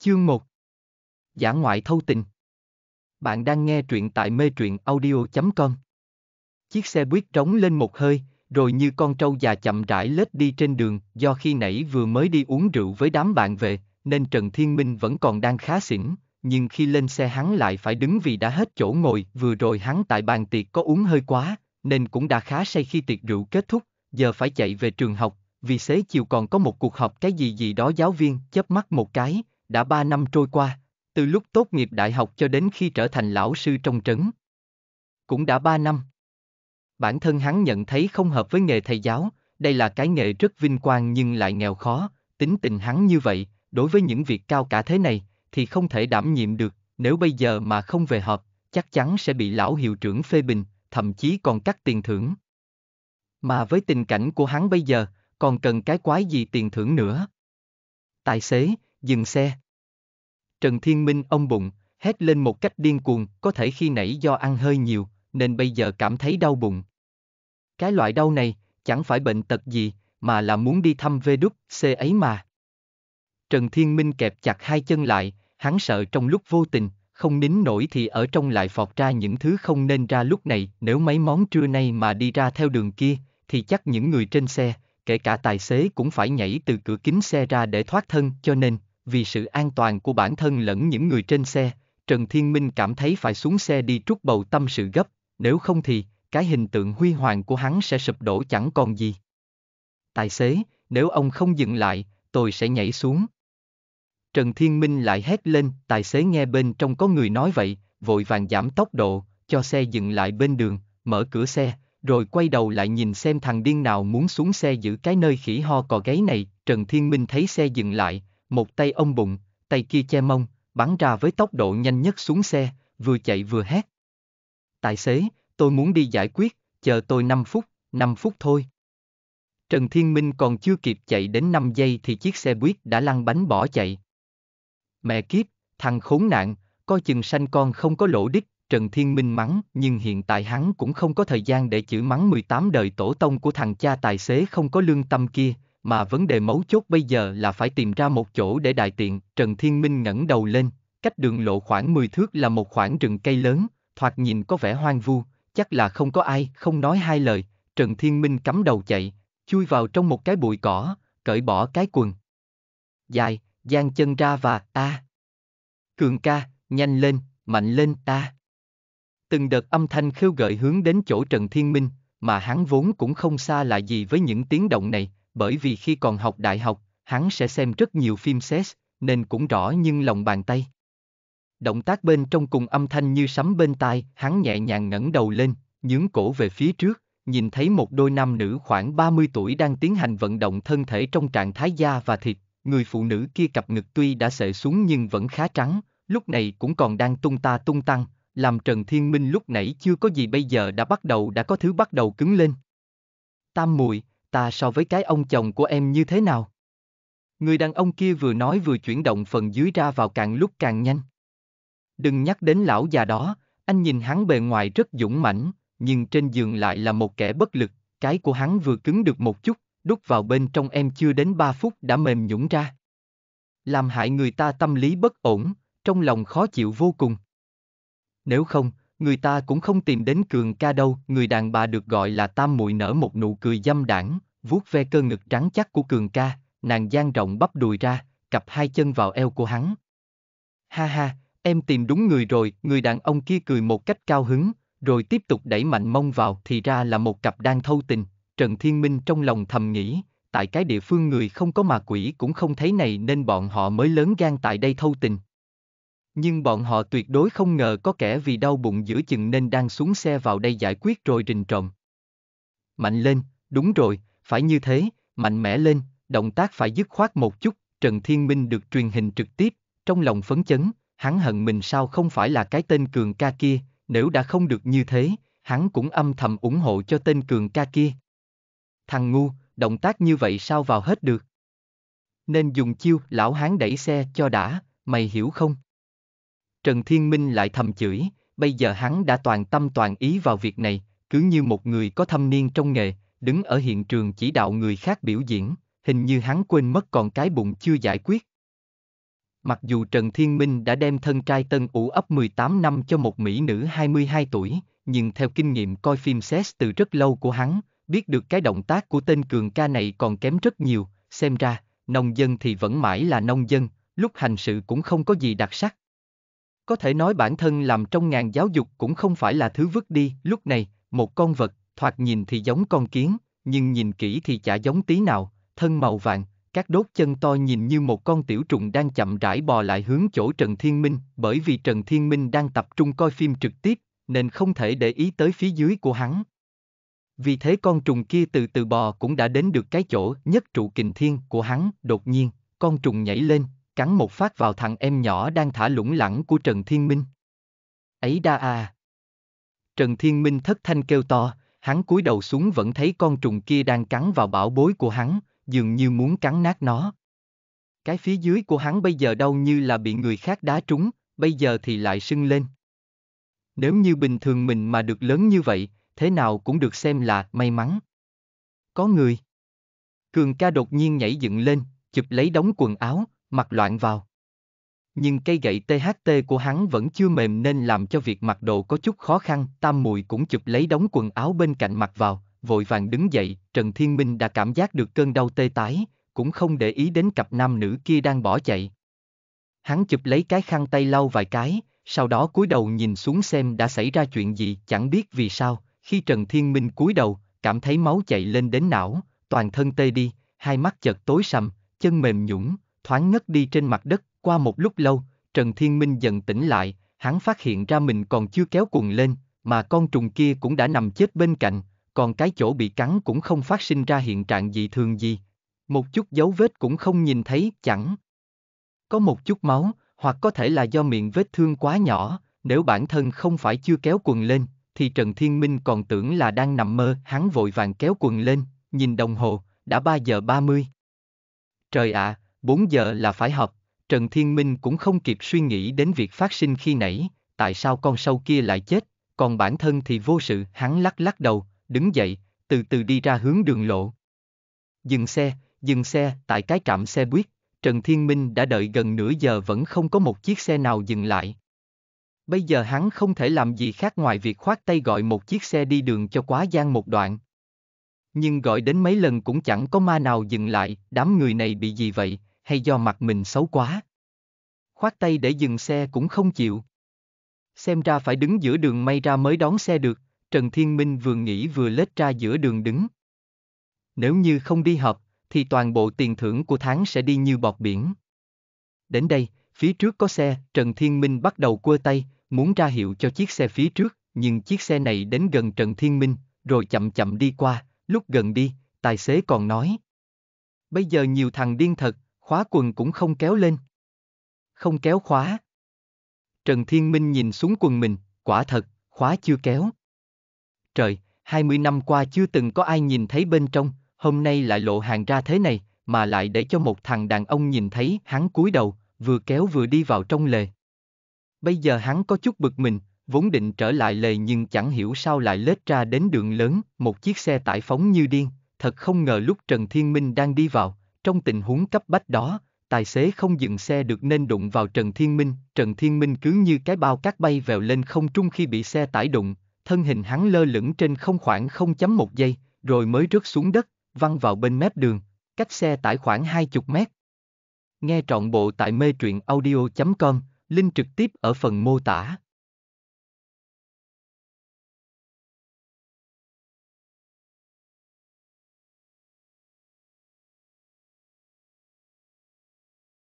Chương 1 Giả ngoại thâu tình Bạn đang nghe truyện tại mê truyện audio.com Chiếc xe buýt trống lên một hơi, rồi như con trâu già chậm rãi lết đi trên đường do khi nãy vừa mới đi uống rượu với đám bạn về, nên Trần Thiên Minh vẫn còn đang khá xỉn, nhưng khi lên xe hắn lại phải đứng vì đã hết chỗ ngồi, vừa rồi hắn tại bàn tiệc có uống hơi quá, nên cũng đã khá say khi tiệc rượu kết thúc, giờ phải chạy về trường học, vì xế chiều còn có một cuộc họp cái gì gì đó giáo viên, chớp mắt một cái, đã ba năm trôi qua, từ lúc tốt nghiệp đại học cho đến khi trở thành lão sư trong trấn. Cũng đã ba năm. Bản thân hắn nhận thấy không hợp với nghề thầy giáo, đây là cái nghề rất vinh quang nhưng lại nghèo khó, tính tình hắn như vậy, đối với những việc cao cả thế này, thì không thể đảm nhiệm được, nếu bây giờ mà không về họp, chắc chắn sẽ bị lão hiệu trưởng phê bình, thậm chí còn cắt tiền thưởng. Mà với tình cảnh của hắn bây giờ, còn cần cái quái gì tiền thưởng nữa? Tài xế, dừng xe. Trần Thiên Minh ông bụng, hét lên một cách điên cuồng, có thể khi nãy do ăn hơi nhiều, nên bây giờ cảm thấy đau bụng. Cái loại đau này, chẳng phải bệnh tật gì, mà là muốn đi thăm vê đúc, C ấy mà. Trần Thiên Minh kẹp chặt hai chân lại, hắn sợ trong lúc vô tình, không nín nổi thì ở trong lại phọt ra những thứ không nên ra lúc này, nếu mấy món trưa nay mà đi ra theo đường kia, thì chắc những người trên xe, kể cả tài xế cũng phải nhảy từ cửa kính xe ra để thoát thân, cho nên, vì sự an toàn của bản thân lẫn những người trên xe, Trần Thiên Minh cảm thấy phải xuống xe đi trút bầu tâm sự gấp, nếu không thì, cái hình tượng huy hoàng của hắn sẽ sụp đổ chẳng còn gì. Tài xế, nếu ông không dừng lại, tôi sẽ nhảy xuống. Trần Thiên Minh lại hét lên, tài xế nghe bên trong có người nói vậy, vội vàng giảm tốc độ, cho xe dừng lại bên đường, mở cửa xe, rồi quay đầu lại nhìn xem thằng điên nào muốn xuống xe giữ cái nơi khỉ ho cò gáy này. Trần Thiên Minh thấy xe dừng lại, một tay ông bụng, tay kia che mông, bắn ra với tốc độ nhanh nhất xuống xe, vừa chạy vừa hét. Tài xế, tôi muốn đi giải quyết, chờ tôi 5 phút, 5 phút thôi. Trần Thiên Minh còn chưa kịp chạy đến 5 giây thì chiếc xe buýt đã lăn bánh bỏ chạy. Mẹ kiếp, thằng khốn nạn, coi chừng sanh con không có lỗ đích, Trần Thiên Minh mắng, nhưng hiện tại hắn cũng không có thời gian để chửi mắng 18 đời tổ tông của thằng cha tài xế không có lương tâm kia, mà vấn đề mấu chốt bây giờ là phải tìm ra một chỗ để đại tiện. Trần Thiên Minh ngẩng đầu lên, cách đường lộ khoảng 10 thước là một khoảng rừng cây lớn, thoạt nhìn có vẻ hoang vu, chắc là không có ai, không nói hai lời, Trần Thiên Minh cắm đầu chạy, chui vào trong một cái bụi cỏ, cởi bỏ cái quần. Dài, giang chân ra và a. À. Cường ca, nhanh lên, mạnh lên ta. À. Từng đợt âm thanh khêu gợi hướng đến chỗ Trần Thiên Minh, mà hắn vốn cũng không xa lạ gì với những tiếng động này, bởi vì khi còn học đại học, hắn sẽ xem rất nhiều phim sex, nên cũng rõ nhưng lòng bàn tay. Động tác bên trong cùng âm thanh như sấm bên tai, hắn nhẹ nhàng ngẩng đầu lên, nhướng cổ về phía trước, nhìn thấy một đôi nam nữ khoảng 30 tuổi đang tiến hành vận động thân thể trong trạng thái da và thịt, người phụ nữ kia cặp ngực tuy đã sệ xuống nhưng vẫn khá trắng, lúc này cũng còn đang tung ta tung tăng, làm Trần Thiên Minh lúc nãy chưa có gì bây giờ đã bắt đầu đã có thứ bắt đầu cứng lên. Tam mùi, ta so với cái ông chồng của em như thế nào? Người đàn ông kia vừa nói vừa chuyển động phần dưới ra vào càng lúc càng nhanh. Đừng nhắc đến lão già đó, anh nhìn hắn bề ngoài rất dũng mãnh, nhưng trên giường lại là một kẻ bất lực, cái của hắn vừa cứng được một chút, đút vào bên trong em chưa đến ba phút đã mềm nhũng ra. Làm hại người ta tâm lý bất ổn, trong lòng khó chịu vô cùng. Nếu không, người ta cũng không tìm đến cường ca đâu, người đàn bà được gọi là tam muội nở một nụ cười dâm đảng, vuốt ve cơ ngực trắng chắc của cường ca, nàng dang rộng bắp đùi ra, cặp hai chân vào eo của hắn. Ha ha, em tìm đúng người rồi, người đàn ông kia cười một cách cao hứng, rồi tiếp tục đẩy mạnh mông vào thì ra là một cặp đang thâu tình, Trần Thiên Minh trong lòng thầm nghĩ, tại cái địa phương người không có mà quỷ cũng không thấy này nên bọn họ mới lớn gan tại đây thâu tình, nhưng bọn họ tuyệt đối không ngờ có kẻ vì đau bụng giữa chừng nên đang xuống xe vào đây giải quyết rồi rình trộm. Mạnh lên, đúng rồi, phải như thế, mạnh mẽ lên, động tác phải dứt khoát một chút, Trần Thiên Minh được truyền hình trực tiếp, trong lòng phấn chấn, hắn hận mình sao không phải là cái tên cường ca kia, nếu đã không được như thế, hắn cũng âm thầm ủng hộ cho tên cường ca kia. Thằng ngu, động tác như vậy sao vào hết được? Nên dùng chiêu lão hán đẩy xe cho đã, mày hiểu không? Trần Thiên Minh lại thầm chửi, bây giờ hắn đã toàn tâm toàn ý vào việc này, cứ như một người có thâm niên trong nghề, đứng ở hiện trường chỉ đạo người khác biểu diễn, hình như hắn quên mất còn cái bụng chưa giải quyết. Mặc dù Trần Thiên Minh đã đem thân trai tân ủ ấp 18 năm cho một mỹ nữ 22 tuổi, nhưng theo kinh nghiệm coi phim xét từ rất lâu của hắn, biết được cái động tác của tên cường ca này còn kém rất nhiều, xem ra, nông dân thì vẫn mãi là nông dân, lúc hành sự cũng không có gì đặc sắc. Có thể nói bản thân làm trong ngàn giáo dục cũng không phải là thứ vứt đi, lúc này, một con vật, thoạt nhìn thì giống con kiến, nhưng nhìn kỹ thì chả giống tí nào, thân màu vàng, các đốt chân to nhìn như một con tiểu trùng đang chậm rãi bò lại hướng chỗ Trần Thiên Minh, bởi vì Trần Thiên Minh đang tập trung coi phim trực tiếp, nên không thể để ý tới phía dưới của hắn. Vì thế con trùng kia từ từ bò cũng đã đến được cái chỗ nhất trụ kình thiên của hắn, đột nhiên, con trùng nhảy lên, cắn một phát vào thằng em nhỏ đang thả lủng lẳng của Trần Thiên Minh. Ấy đa à! Trần Thiên Minh thất thanh kêu to, hắn cúi đầu xuống vẫn thấy con trùng kia đang cắn vào bảo bối của hắn, dường như muốn cắn nát nó. Cái phía dưới của hắn bây giờ đau như là bị người khác đá trúng, bây giờ thì lại sưng lên. Nếu như bình thường mình mà được lớn như vậy, thế nào cũng được xem là may mắn. Có người. Cường ca đột nhiên nhảy dựng lên, chụp lấy đống quần áo, mặt loạn vào. Nhưng cây gậy THT của hắn vẫn chưa mềm nên làm cho việc mặc đồ có chút khó khăn, tam mùi cũng chụp lấy đống quần áo bên cạnh mặc vào, vội vàng đứng dậy, Trần Thiên Minh đã cảm giác được cơn đau tê tái, cũng không để ý đến cặp nam nữ kia đang bỏ chạy. Hắn chụp lấy cái khăn tay lau vài cái, sau đó cúi đầu nhìn xuống xem đã xảy ra chuyện gì, chẳng biết vì sao, khi Trần Thiên Minh cúi đầu, cảm thấy máu chạy lên đến não, toàn thân tê đi, hai mắt chợt tối sầm, chân mềm nhũn, thoáng ngất đi trên mặt đất, qua một lúc lâu, Trần Thiên Minh dần tỉnh lại, hắn phát hiện ra mình còn chưa kéo quần lên, mà con trùng kia cũng đã nằm chết bên cạnh, còn cái chỗ bị cắn cũng không phát sinh ra hiện trạng dị thường gì. Một chút dấu vết cũng không nhìn thấy, chẳng. Có một chút máu, hoặc có thể là do miệng vết thương quá nhỏ, nếu bản thân không phải chưa kéo quần lên, thì Trần Thiên Minh còn tưởng là đang nằm mơ, hắn vội vàng kéo quần lên, nhìn đồng hồ, đã 3 giờ 30. Trời ạ, à, 4 giờ là phải họp, Trần Thiên Minh cũng không kịp suy nghĩ đến việc phát sinh khi nãy, tại sao con sâu kia lại chết, còn bản thân thì vô sự, hắn lắc lắc đầu, đứng dậy, từ từ đi ra hướng đường lộ. Dừng xe, dừng xe, tại cái trạm xe buýt, Trần Thiên Minh đã đợi gần nửa giờ vẫn không có một chiếc xe nào dừng lại. Bây giờ hắn không thể làm gì khác ngoài việc khoát tay gọi một chiếc xe đi đường cho quá gian một đoạn. Nhưng gọi đến mấy lần cũng chẳng có ma nào dừng lại, đám người này bị gì vậy, hay do mặt mình xấu quá. Khoát tay để dừng xe cũng không chịu. Xem ra phải đứng giữa đường may ra mới đón xe được, Trần Thiên Minh vừa nghĩ vừa lết ra giữa đường đứng. Nếu như không đi họp, thì toàn bộ tiền thưởng của tháng sẽ đi như bọt biển. Đến đây, phía trước có xe, Trần Thiên Minh bắt đầu quơ tay, muốn ra hiệu cho chiếc xe phía trước, nhưng chiếc xe này đến gần Trần Thiên Minh, rồi chậm chậm đi qua, lúc gần đi, tài xế còn nói. Bây giờ nhiều thằng điên thật, khóa quần cũng không kéo lên. Không kéo khóa. Trần Thiên Minh nhìn xuống quần mình, quả thật, khóa chưa kéo. Trời, 20 năm qua chưa từng có ai nhìn thấy bên trong, hôm nay lại lộ hàng ra thế này, mà lại để cho một thằng đàn ông nhìn thấy hắn cúi đầu, vừa kéo vừa đi vào trong lề. Bây giờ hắn có chút bực mình, vốn định trở lại lề nhưng chẳng hiểu sao lại lết ra đến đường lớn, một chiếc xe tải phóng như điên, thật không ngờ lúc Trần Thiên Minh đang đi vào, trong tình huống cấp bách đó, tài xế không dừng xe được nên đụng vào Trần Thiên Minh, Trần Thiên Minh cứ như cái bao cát bay vèo lên không trung khi bị xe tải đụng, thân hình hắn lơ lửng trên không khoảng 0.1 giây, rồi mới rớt xuống đất, văng vào bên mép đường, cách xe tải khoảng 20 mét. Nghe trọn bộ tại mê truyện audio.com, link trực tiếp ở phần mô tả.